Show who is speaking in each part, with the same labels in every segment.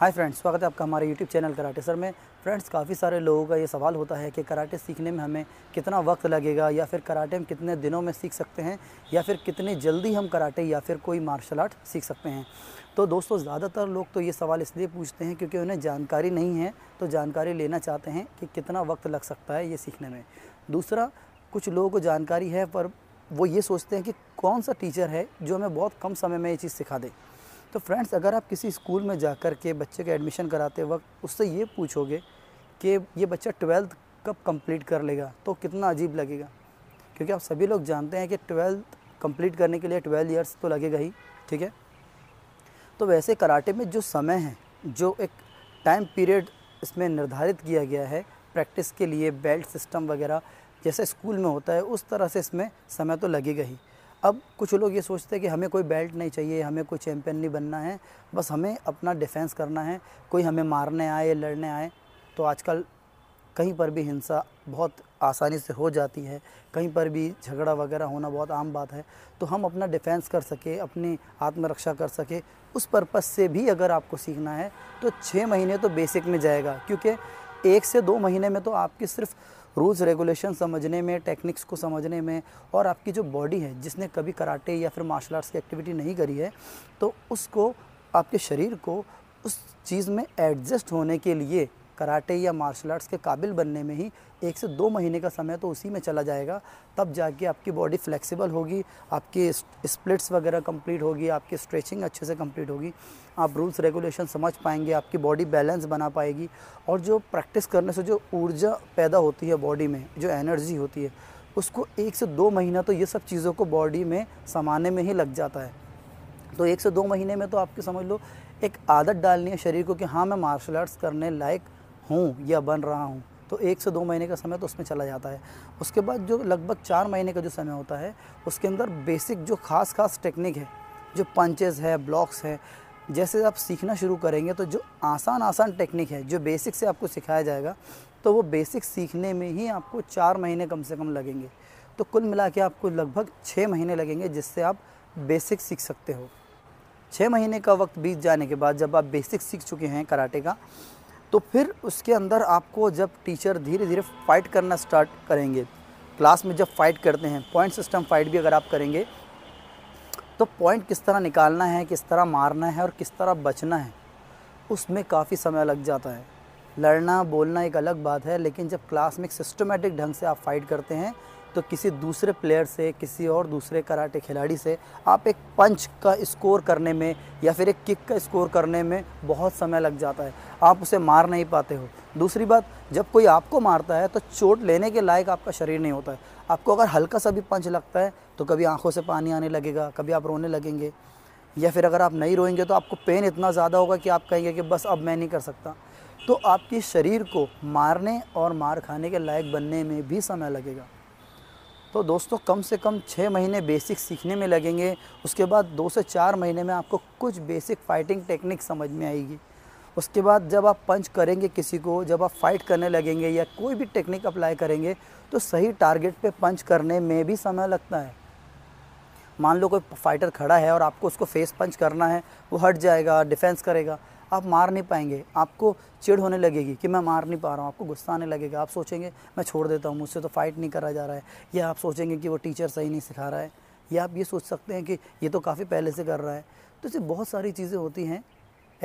Speaker 1: hi friends स्वागत है आपका हमारे यूट्यूब चैनल कराटे सर में फ्रेंड्स काफ़ी सारे लोगों का ये सवाल होता है कि कराटे सीखने में हमें कितना वक्त लगेगा या फिर कराटे हम कितने दिनों में सीख सकते हैं या फिर कितने जल्दी हम कराटे या फिर कोई मार्शल आर्ट सीख सकते हैं तो दोस्तों ज़्यादातर लोग तो ये सवाल इसलिए पूछते हैं क्योंकि उन्हें जानकारी नहीं है तो जानकारी लेना चाहते हैं कि कितना वक्त लग सकता है ये सीखने में दूसरा कुछ लोगों को जानकारी है पर वो ये सोचते हैं कि कौन सा टीचर है जो हमें बहुत कम समय में ये चीज़ सिखा दे तो फ्रेंड्स अगर आप किसी स्कूल में जा कर के बच्चे का एडमिशन कराते वक्त उससे ये पूछोगे कि ये बच्चा ट्वेल्थ कब कंप्लीट कर लेगा तो कितना अजीब लगेगा क्योंकि आप सभी लोग जानते हैं कि ट्वेल्थ कंप्लीट करने के लिए ट्वेल्व इयर्स तो लगेगा ही ठीक है तो वैसे कराटे में जो समय है जो एक टाइम पीरियड इसमें निर्धारित किया गया है प्रैक्टिस के लिए बेल्ट सिस्टम वगैरह जैसे स्कूल में होता है उस तरह से इसमें समय तो लगेगा ही अब कुछ लोग ये सोचते हैं कि हमें कोई बेल्ट नहीं चाहिए हमें कोई चैम्पियन नहीं बनना है बस हमें अपना डिफेंस करना है कोई हमें मारने आए लड़ने आए तो आजकल कहीं पर भी हिंसा बहुत आसानी से हो जाती है कहीं पर भी झगड़ा वगैरह होना बहुत आम बात है तो हम अपना डिफेंस कर सके अपनी आत्मरक्षा कर सके उस पर्पज़ से भी अगर आपको सीखना है तो छः महीने तो बेसिक में जाएगा क्योंकि एक से दो महीने में तो आपकी सिर्फ़ रूल्स रेगुलेशन समझने में टेक्निक्स को समझने में और आपकी जो बॉडी है जिसने कभी कराटे या फिर मार्शल आर्ट्स की एक्टिविटी नहीं करी है तो उसको आपके शरीर को उस चीज़ में एडजस्ट होने के लिए कराटे या मार्शल आर्ट्स के काबिल बनने में ही एक से दो महीने का समय तो उसी में चला जाएगा तब जाके आपकी बॉडी फ्लेक्सिबल होगी आपकी स्प्लिट्स वगैरह कंप्लीट होगी आपकी स्ट्रेचिंग अच्छे से कंप्लीट होगी आप रूल्स रेगुलेशन समझ पाएंगे आपकी बॉडी बैलेंस बना पाएगी और जो प्रैक्टिस करने से जो ऊर्जा पैदा होती है बॉडी में जो एनर्जी होती है उसको एक से दो महीना तो ये सब चीज़ों को बॉडी में समाने में ही लग जाता है तो एक से दो महीने में तो आपके समझ लो एक आदत डालनी है शरीर को कि हाँ मैं मार्शल आर्ट्स करने लायक हूँ या बन रहा हूँ तो एक से दो महीने का समय तो उसमें चला जाता है उसके बाद जो लगभग चार महीने का जो समय होता है उसके अंदर बेसिक जो खास खास टेक्निक है जो पंचेज़ है ब्लॉक्स है जैसे आप सीखना शुरू करेंगे तो जो आसान आसान टेक्निक है जो बेसिक से आपको सिखाया जाएगा तो वो बेसिक सीखने में ही आपको चार महीने कम से कम लगेंगे तो कुल मिला के आपको लगभग छः महीने लगेंगे जिससे आप बेसिक सीख सकते हो छः महीने का वक्त बीत जाने के बाद जब आप बेसिक सीख चुके हैं कराटे का तो फिर उसके अंदर आपको जब टीचर धीरे धीरे फाइट करना स्टार्ट करेंगे क्लास में जब फाइट करते हैं पॉइंट सिस्टम फाइट भी अगर आप करेंगे तो पॉइंट किस तरह निकालना है किस तरह मारना है और किस तरह बचना है उसमें काफ़ी समय लग जाता है लड़ना बोलना एक अलग बात है लेकिन जब क्लास में एक सिस्टमेटिक ढंग से आप फाइट करते हैं तो किसी दूसरे प्लेयर से किसी और दूसरे कराटे खिलाड़ी से आप एक पंच का स्कोर करने में या फिर एक किक का स्कोर करने में बहुत समय लग जाता है आप उसे मार नहीं पाते हो दूसरी बात जब कोई आपको मारता है तो चोट लेने के लायक आपका शरीर नहीं होता है आपको अगर हल्का सा भी पंच लगता है तो कभी आंखों से पानी आने लगेगा कभी आप रोने लगेंगे या फिर अगर आप नहीं रोएंगे तो आपको पेन इतना ज़्यादा होगा कि आप कहेंगे कि बस अब मैं नहीं कर सकता तो आपके शरीर को मारने और मार खाने के लायक बनने में भी समय लगेगा तो दोस्तों कम से कम छः महीने बेसिक सीखने में लगेंगे उसके बाद दो से चार महीने में आपको कुछ बेसिक फाइटिंग टेक्निक समझ में आएगी उसके बाद जब आप पंच करेंगे किसी को जब आप फाइट करने लगेंगे या कोई भी टेक्निक अप्लाई करेंगे तो सही टारगेट पे पंच करने में भी समय लगता है मान लो कोई फाइटर खड़ा है और आपको उसको फेस पंच करना है वो हट जाएगा डिफेंस करेगा आप मार नहीं पाएंगे आपको चिड़ होने लगेगी कि मैं मार नहीं पा रहा हूँ आपको गुस्सा आने लगेगा आप सोचेंगे मैं छोड़ देता हूँ मुझसे तो फाइट नहीं करा जा रहा है या आप सोचेंगे कि वो टीचर सही नहीं सिखा रहा है या आप ये सोच सकते हैं कि ये तो काफ़ी पहले से कर रहा है तो इससे बहुत सारी चीज़ें होती हैं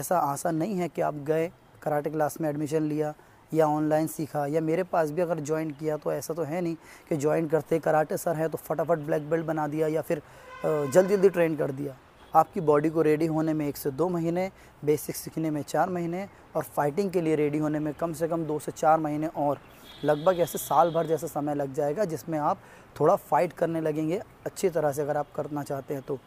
Speaker 1: ऐसा आसान नहीं है कि आप गए कराटे क्लास में एडमिशन लिया या ऑनलाइन सीखा या मेरे पास भी अगर ज्वाइन किया तो ऐसा तो है नहीं कि ज्वाइन करते कराटे सर हैं तो फटाफट ब्लैक बेल्ट बना दिया या फिर जल्दी जल्दी ट्रेन कर दिया आपकी बॉडी को रेडी होने में एक से दो महीने बेसिक सीखने में चार महीने और फाइटिंग के लिए रेडी होने में कम से कम दो से चार महीने और लगभग ऐसे साल भर जैसा समय लग जाएगा जिसमें आप थोड़ा फाइट करने लगेंगे अच्छी तरह से अगर आप करना चाहते हैं तो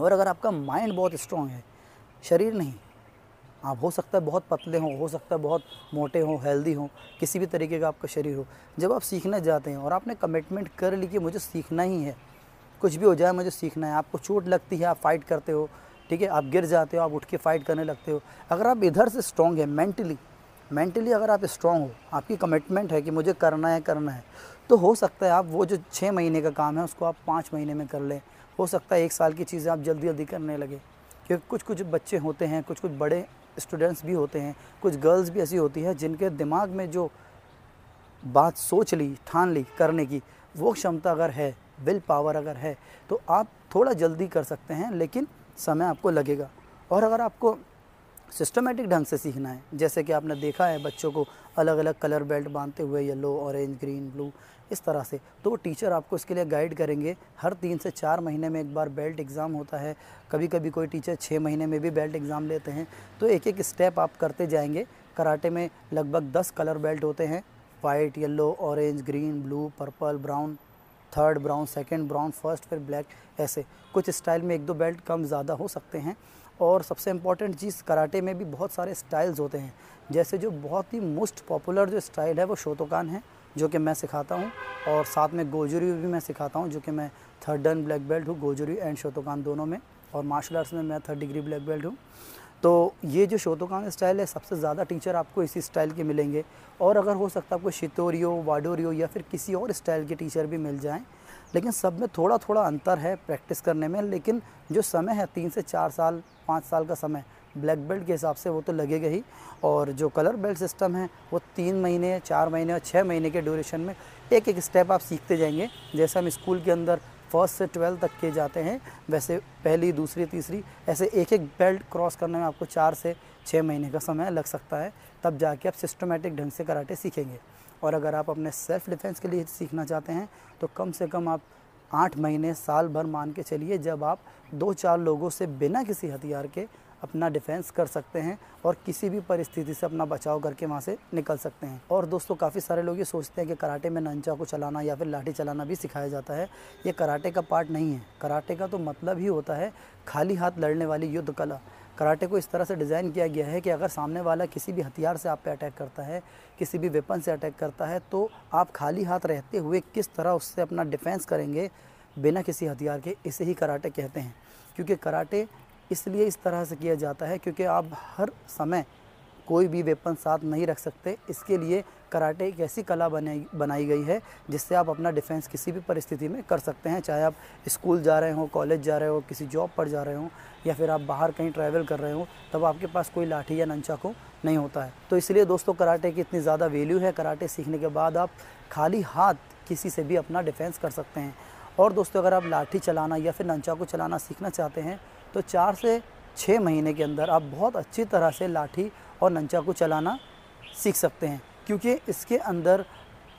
Speaker 1: और अगर आपका माइंड बहुत स्ट्रॉन्ग है शरीर नहीं आप हो सकता है बहुत पतले हों हो सकता है बहुत मोटे हों हेल्दी हों किसी भी तरीके का आपका शरीर हो जब आप सीखना चाहते हैं और आपने कमिटमेंट कर ली कि मुझे सीखना ही है कुछ भी हो जाए मुझे सीखना है आपको चोट लगती है आप फाइट करते हो ठीक है आप गिर जाते हो आप उठ के फाइट करने लगते हो अगर आप इधर से स्ट्रॉन्ग है मेंटली मेंटली अगर आप स्ट्रॉन्ग हो आपकी कमिटमेंट है कि मुझे करना है करना है तो हो सकता है आप वो जो छः महीने का काम है उसको आप पाँच महीने में कर लें हो सकता है एक साल की चीज़ें आप जल्दी जल्दी करने लगे क्योंकि कुछ कुछ बच्चे होते हैं कुछ कुछ बड़े स्टूडेंट्स भी होते हैं कुछ गर्ल्स भी ऐसी होती है जिनके दिमाग में जो बात सोच ली ठान ली करने की वो क्षमता अगर है विल पावर अगर है तो आप थोड़ा जल्दी कर सकते हैं लेकिन समय आपको लगेगा और अगर आपको सिस्टमेटिक ढंग से सीखना है जैसे कि आपने देखा है बच्चों को अलग अलग कलर बेल्ट बांधते हुए येलो ऑरेंज ग्रीन ब्लू इस तरह से तो टीचर आपको इसके लिए गाइड करेंगे हर तीन से चार महीने में एक बार बेल्ट एग्ज़ाम होता है कभी कभी कोई टीचर छः महीने में भी बेल्ट एग्ज़ाम लेते हैं तो एक एक स्टेप आप करते जाएंगे कराटे में लगभग दस कलर बेल्ट होते हैं white yellow orange green blue purple brown third brown second brown first फिर ब्लैक ऐसे कुछ स्टाइल में एक दो बेल्ट कम ज़्यादा हो सकते हैं और सबसे इम्पॉर्टेंट चीज़ कराटे में भी बहुत सारे स्टाइल्स होते हैं जैसे जो बहुत ही मोस्ट पॉपुलर जो स्टाइल है वो शोतोकान है जो कि मैं सिखाता हूँ और साथ में गोजुरी भी मैं सिखाता हूँ जो कि मैं थर्ड डन ब्लैक बेल्ट हूँ गोजुरी एंड शोतोकान दोनों में और मार्शल आर्ट्स में मैं थर्ड डिग्री ब्लैक बेल्ट हूँ तो ये जो शोतोकान स्टाइल है सबसे ज़्यादा टीचर आपको इसी स्टाइल के मिलेंगे और अगर हो सकता है आपको शितोरियो वाडोरियो या फिर किसी और स्टाइल के टीचर भी मिल जाएँ लेकिन सब में थोड़ा थोड़ा अंतर है प्रैक्टिस करने में लेकिन जो समय है तीन से चार साल पाँच साल का समय ब्लैक बेल्ट के हिसाब से वो तो लगेगा ही और जो कलर बेल्ट सिस्टम है वो तीन महीने चार महीने और छः महीने के ड्यूरेशन में एक एक स्टेप आप सीखते जाएंगे जैसे हम स्कूल के अंदर फर्स्ट से ट्वेल्थ तक के जाते हैं वैसे पहली दूसरी तीसरी ऐसे एक एक बेल्ट क्रॉस करने में आपको चार से छः महीने का समय लग सकता है तब जाके आप सिस्टमेटिक ढंग से कराटे सीखेंगे और अगर आप अपने सेल्फ डिफेंस के लिए सीखना चाहते हैं तो कम से कम आप आठ महीने साल भर मान के चलिए जब आप दो चार लोगों से बिना किसी हथियार के अपना डिफेंस कर सकते हैं और किसी भी परिस्थिति से अपना बचाव करके वहाँ से निकल सकते हैं और दोस्तों काफ़ी सारे लोग ये सोचते हैं कि कराटे में नंचा को चलाना या फिर लाठी चलाना भी सिखाया जाता है ये कराटे का पार्ट नहीं है कराटे का तो मतलब ही होता है खाली हाथ लड़ने वाली युद्ध कला कराटे को इस तरह से डिज़ाइन किया गया है कि अगर सामने वाला किसी भी हथियार से आप पे अटैक करता है किसी भी वेपन से अटैक करता है तो आप खाली हाथ रहते हुए किस तरह उससे अपना डिफेंस करेंगे बिना किसी हथियार के इसे ही कराटे कहते हैं क्योंकि कराटे इसलिए इस तरह से किया जाता है क्योंकि आप हर समय कोई भी वेपन साथ नहीं रख सकते इसके लिए कराटे एक ऐसी कला बनाई बनाई गई है जिससे आप अपना डिफेंस किसी भी परिस्थिति में कर सकते हैं चाहे आप स्कूल जा रहे हो कॉलेज जा रहे हो किसी जॉब पर जा रहे हो या फिर आप बाहर कहीं ट्रैवल कर रहे हो तब आपके पास कोई लाठी या को नहीं होता है तो इसलिए दोस्तों कराटे की इतनी ज़्यादा वैल्यू है कराटे सीखने के बाद आप खाली हाथ किसी से भी अपना डिफेंस कर सकते हैं और दोस्तों अगर आप लाठी चलाना या फिर नंचा को चलाना सीखना चाहते हैं तो चार से छः महीने के अंदर आप बहुत अच्छी तरह से लाठी और नंचा को चलाना सीख सकते हैं क्योंकि इसके अंदर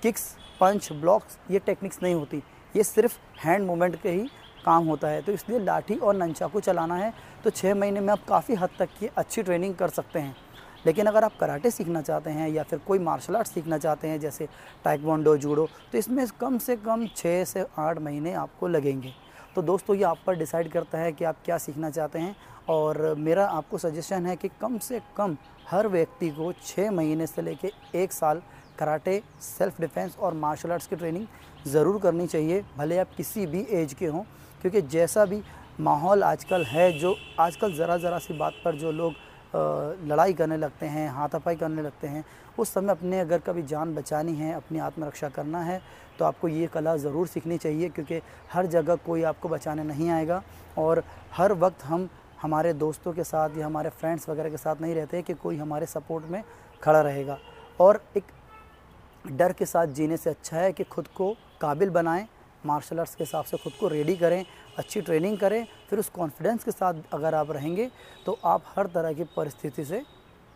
Speaker 1: किक्स पंच ब्लॉक्स ये टेक्निक्स नहीं होती ये सिर्फ हैंड मूवमेंट के ही काम होता है तो इसलिए लाठी और नंचा को चलाना है तो छः महीने में आप काफ़ी हद तक की अच्छी ट्रेनिंग कर सकते हैं लेकिन अगर आप कराटे सीखना चाहते हैं या फिर कोई मार्शल आर्ट सीखना चाहते हैं जैसे टाइकवांडो जूडो तो इसमें कम से कम छः से आठ महीने आपको लगेंगे तो दोस्तों ये आप पर डिसाइड करता है कि आप क्या सीखना चाहते हैं और मेरा आपको सजेशन है कि कम से कम हर व्यक्ति को छः महीने से लेके एक साल कराटे सेल्फ डिफेंस और मार्शल आर्ट्स की ट्रेनिंग ज़रूर करनी चाहिए भले आप किसी भी एज के हों क्योंकि जैसा भी माहौल आजकल है जो आजकल ज़रा ज़रा सी बात पर जो लोग लड़ाई करने लगते हैं हाथापाई करने लगते हैं उस समय अपने अगर कभी जान बचानी है अपनी आत्मरक्षा करना है तो आपको ये कला ज़रूर सीखनी चाहिए क्योंकि हर जगह कोई आपको बचाने नहीं आएगा और हर वक्त हम हमारे दोस्तों के साथ या हमारे फ्रेंड्स वगैरह के साथ नहीं रहते कि कोई हमारे सपोर्ट में खड़ा रहेगा और एक डर के साथ जीने से अच्छा है कि खुद को काबिल बनाएं मार्शल आर्ट्स के हिसाब से खुद को रेडी करें अच्छी ट्रेनिंग करें फिर उस कॉन्फिडेंस के साथ अगर आप रहेंगे तो आप हर तरह की परिस्थिति से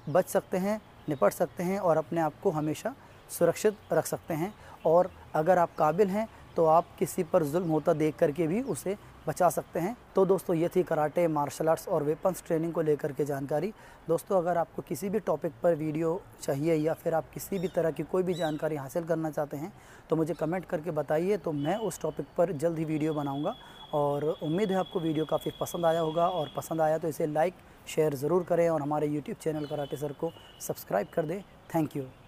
Speaker 1: बच सकते हैं निपट सकते हैं और अपने आप को हमेशा सुरक्षित रख सकते हैं और अगर आप काबिल हैं तो आप किसी पर जुल्म होता देख करके भी उसे बचा सकते हैं तो दोस्तों ये थी कराटे मार्शल आर्ट्स और वेपन्स ट्रेनिंग को लेकर के जानकारी दोस्तों अगर आपको किसी भी टॉपिक पर वीडियो चाहिए या फिर आप किसी भी तरह की कोई भी जानकारी हासिल करना चाहते हैं तो मुझे कमेंट करके बताइए तो मैं उस टॉपिक पर जल्द ही वीडियो बनाऊँगा और उम्मीद है आपको वीडियो काफ़ी पसंद आया होगा और पसंद आया तो इसे लाइक शेयर ज़रूर करें और हमारे यूट्यूब चैनल कराटे सर को सब्सक्राइब कर दें थैंक यू